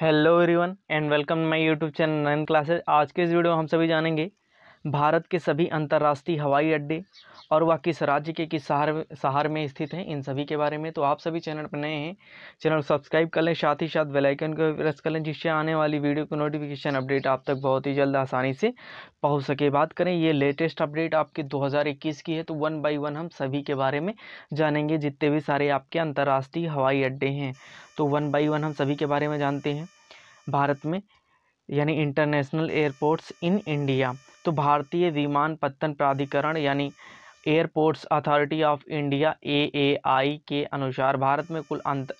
hello everyone and welcome my YouTube channel nine classes आज के इस वीडियो में हम सभी जानेंगे भारत के सभी अंतर्राष्ट्रीय हवाई अड्डे और वह किस राज्य के किस शहर शहर में स्थित हैं इन सभी के बारे में तो आप सभी चैनल पर नए हैं चैनल सब्सक्राइब कर लें साथ ही साथ बेल आइकन को प्रेस कर लें जिससे आने वाली वीडियो को नोटिफिकेशन अपडेट आप तक बहुत ही जल्द आसानी से पहुंच सके बात करें ये लेटेस्ट अपडेट आपकी दो की है तो वन बाई वन हम सभी के बारे में जानेंगे जितने भी सारे आपके अंतर्राष्ट्रीय हवाई अड्डे हैं तो वन बाई वन हम सभी के बारे में जानते हैं भारत में यानी इंटरनेशनल एयरपोर्ट्स इन इंडिया तो भारतीय विमान पत्तन प्राधिकरण यानी airports authority of India A के अनुसार भारत में कुल अंत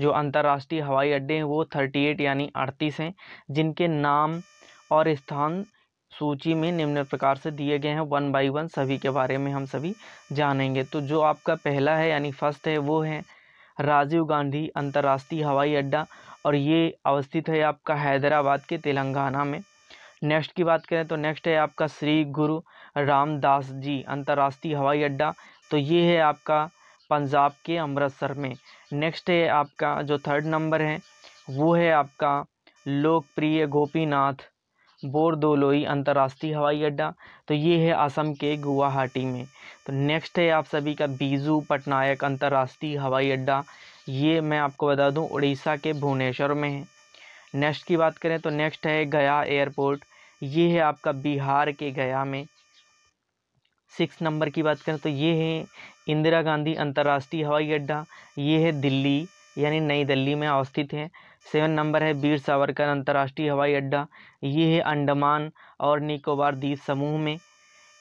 जो अंतर्राष्ट्रीय हवाई अड्डे हैं वो थर्टी एट यानी अड़तीस हैं जिनके नाम और स्थान सूची में निम्न प्रकार से दिए गए हैं वन बाई वन सभी के बारे में हम सभी जानेंगे तो जो आपका पहला है यानी फर्स्ट है वो है राजीव गांधी अंतर्राष्ट्रीय हवाई अड्डा और ये अवस्थित है आपका हैदराबाद के तेलंगाना में नेक्स्ट की बात करें तो नेक्स्ट है आपका श्री गुरु रामदास जी अंतर्राष्ट्रीय हवाई अड्डा तो ये है आपका पंजाब के अमृतसर में नेक्स्ट है आपका जो थर्ड नंबर है वो है आपका लोकप्रिय गोपीनाथ बोरदोलोई अंतर्राष्ट्रीय हवाई अड्डा तो ये है असम के गुवाहाटी में तो नेक्स्ट है आप सभी का बीजू पटनायक अंतर्राष्ट्रीय हवाई अड्डा ये मैं आपको बता दूं उड़ीसा के भुवनेश्वर में है नेक्स्ट की बात करें तो नेक्स्ट है गया एयरपोर्ट ये है आपका बिहार के गया में सिक्स नंबर की बात करें तो ये है इंदिरा गांधी अंतर्राष्ट्रीय हवाई अड्डा ये है दिल्ली यानी नई दिल्ली में अवस्थित है सेवन नंबर है वीर सावरकर अंतर्राष्ट्रीय हवाई अड्डा ये है अंडमान और निकोबार द्वीप समूह में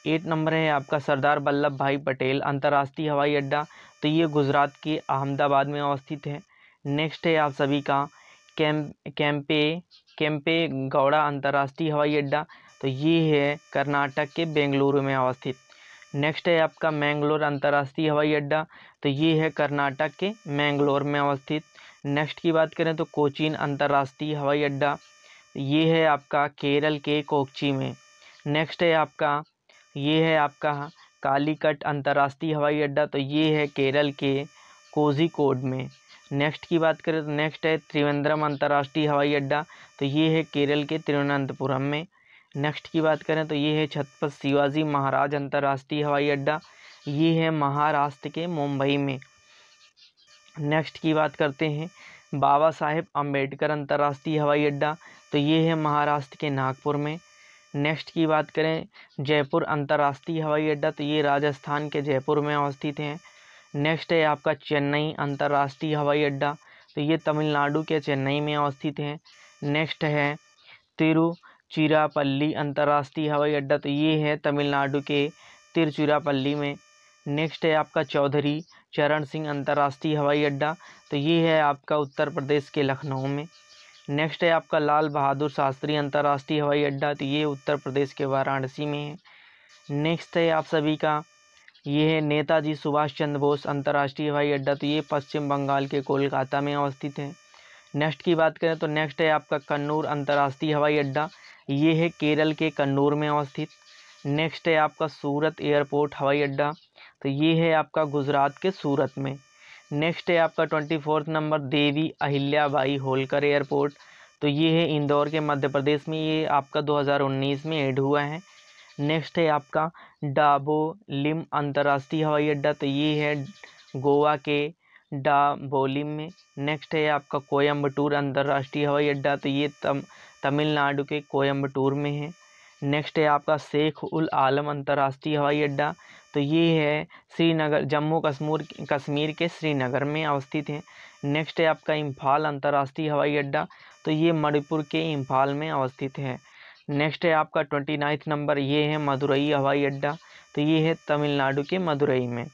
एट नंबर है आपका सरदार वल्लभ भाई पटेल अंतर्राष्ट्रीय हवाई अड्डा तो ये गुजरात के अहमदाबाद में अवस्थित है नेक्स्ट है आप सभी का कैम कैम्पे कैम्पे गौड़ा अंतर्राष्ट्रीय हवाई अड्डा तो ये है कर्नाटक के बेंगलुरु में अवस्थित नेक्स्ट है आपका मैंगलोर अंतर्राष्ट्रीय हवाई अड्डा तो ये है कर्नाटक के मैंगलोर में अवस्थित नेक्स्ट की बात करें तो कोचीन अंतर्राष्ट्रीय हवाई अड्डा ये है आपका केरल के कोकची में नेक्स्ट है आपका ये है आपका कालीकट अंतर्राष्ट्रीय हवाई अड्डा तो ये है केरल के कोड में नेक्स्ट की बात करें तो नेक्स्ट है त्रिवेंद्रम अंतर्राष्ट्रीय हवाई अड्डा तो ये है केरल के तिरुवनंतपुरम में नेक्स्ट की बात करें तो ये है छत्रपति शिवाजी महाराज अंतर्राष्ट्रीय हवाई अड्डा ये है महाराष्ट्र के मुंबई में नेक्स्ट की बात करते हैं बाबा साहेब अम्बेडकर अंतर्राष्ट्रीय हवाई अड्डा तो ये है महाराष्ट्र के नागपुर में नेक्स्ट की बात करें जयपुर अंतर्राष्ट्रीय हवाई अड्डा तो ये राजस्थान के जयपुर में अवस्थित हैं नेक्स्ट है आपका चेन्नई अंतर्राष्ट्रीय हवाई अड्डा तो ये तमिलनाडु के चेन्नई में अवस्थित हैं नेक्स्ट है तिरुचिरापल्ली अंतर्राष्ट्रीय हवाई अड्डा तो ये है तमिलनाडु के तिरुचिरापल्ली में नेक्स्ट है आपका चौधरी चरण सिंह अंतर्राष्ट्रीय हवाई अड्डा तो ये है आपका उत्तर प्रदेश के लखनऊ में नेक्स्ट है आपका लाल बहादुर शास्त्री अंतर्राष्ट्रीय हवाई अड्डा तो ये उत्तर प्रदेश के वाराणसी में है नेक्स्ट है आप सभी का ये है नेताजी सुभाष चंद्र बोस अंतर्राष्ट्रीय हवाई अड्डा तो ये पश्चिम बंगाल के कोलकाता में अवस्थित है नेक्स्ट की बात करें तो नेक्स्ट है आपका कन्नूर अंतर्राष्ट्रीय हवाई अड्डा ये है केरल के कन्नूर में अवस्थित नेक्स्ट है आपका सूरत एयरपोर्ट हवाई अड्डा तो ये है आपका गुजरात के सूरत में नेक्स्ट है आपका twenty fourth number Devi Ahilyabai Holkar airport तो ये है इंदौर के मध्य प्रदेश में ये आपका 2019 में ऐड हुआ है नेक्स्ट है आपका डाबो लिम अंतर्राष्ट्रीय हवाई अड्डा तो ये है गोवा के डाबोलिम में नेक्स्ट है आपका कोयम्बटूर अंतर्राष्ट्रीय हवाई अड्डा तो ये तम तमिलनाडु के कोयम्बटूर में है नेक्स्ट है आपका शेख उल आलम अंतर्राष्ट्रीय हवाई अड्डा तो ये है श्रीनगर जम्मू कश्मीर कश्मीर के श्रीनगर में अवस्थित है नेक्स्ट है आपका इम्फाल अंतर्राष्ट्रीय हवाई अड्डा तो ये मणिपुर के इम्फाल में अवस्थित है नेक्स्ट है आपका ट्वेंटी नाइन्थ नंबर ये है मदुरई हवाई अड्डा तो ये है तमिलनाडु के मदुरई में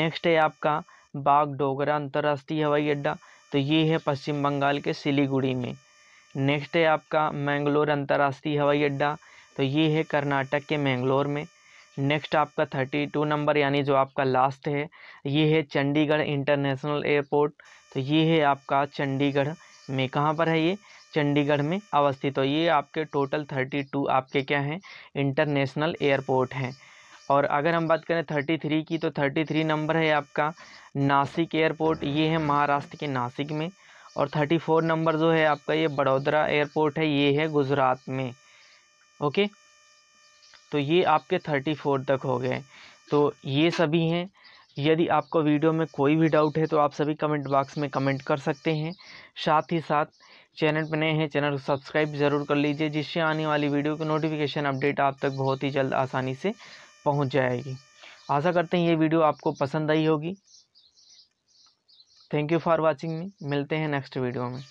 नेक्स्ट है आपका बाग डोगरा अंतर्राष्ट्रीय हवाई अड्डा तो ये है पश्चिम बंगाल के सिलीगुड़ी में नेक्स्ट है आपका मैंगलोर अंतर्राष्ट्रीय हवाई अड्डा तो ये है कर्नाटक के मैंगलोर में नेक्स्ट आपका थर्टी टू नंबर यानी जो आपका लास्ट है ये है चंडीगढ़ इंटरनेशनल एयरपोर्ट तो ये है आपका चंडीगढ़ में कहाँ पर है ये चंडीगढ़ में अवस्थित तो ये आपके टोटल थर्टी टू आपके क्या हैं इंटरनेशनल एयरपोर्ट हैं और अगर हम बात करें थर्टी थ्री की तो थर्टी थ्री नंबर है आपका नासिक एयरपोर्ट ये है महाराष्ट्र के नासिक में और थर्टी फोर नंबर जो है आपका ये बड़ोदरा एयरपोर्ट है ये है गुजरात में ओके तो ये आपके थर्टी फोर तक हो गए तो ये सभी हैं यदि आपको वीडियो में कोई भी डाउट है तो आप सभी कमेंट बॉक्स में कमेंट कर सकते हैं साथ ही साथ चैनल पर नए हैं चैनल को सब्सक्राइब ज़रूर कर लीजिए जिससे आने वाली वीडियो की नोटिफिकेशन अपडेट आप तक बहुत ही जल्द आसानी से पहुंच जाएगी आशा करते हैं ये वीडियो आपको पसंद आई होगी thank you for watching me मिलते हैं नेक्स्ट वीडियो में